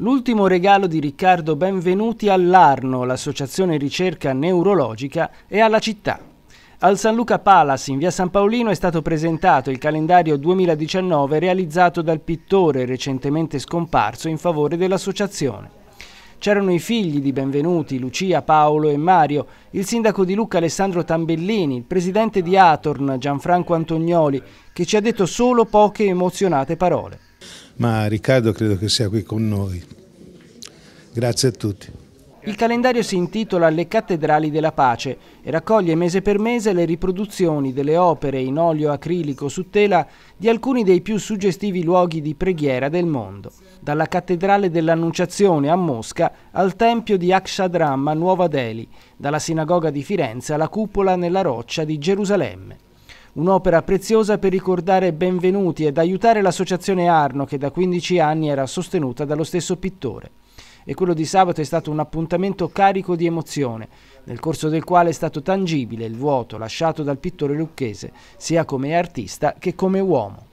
L'ultimo regalo di Riccardo Benvenuti all'Arno, l'associazione ricerca neurologica, e alla città. Al San Luca Palace in via San Paolino è stato presentato il calendario 2019 realizzato dal pittore recentemente scomparso in favore dell'associazione. C'erano i figli di Benvenuti, Lucia, Paolo e Mario, il sindaco di Lucca Alessandro Tambellini, il presidente di Atorn Gianfranco Antonioli, che ci ha detto solo poche emozionate parole ma Riccardo credo che sia qui con noi. Grazie a tutti. Il calendario si intitola Le cattedrali della pace e raccoglie mese per mese le riproduzioni delle opere in olio acrilico su tela di alcuni dei più suggestivi luoghi di preghiera del mondo, dalla cattedrale dell'Annunciazione a Mosca al tempio di Akshadram a Nuova Delhi, dalla sinagoga di Firenze alla cupola nella roccia di Gerusalemme. Un'opera preziosa per ricordare Benvenuti ed aiutare l'associazione Arno che da 15 anni era sostenuta dallo stesso pittore e quello di sabato è stato un appuntamento carico di emozione, nel corso del quale è stato tangibile il vuoto lasciato dal pittore lucchese, sia come artista che come uomo.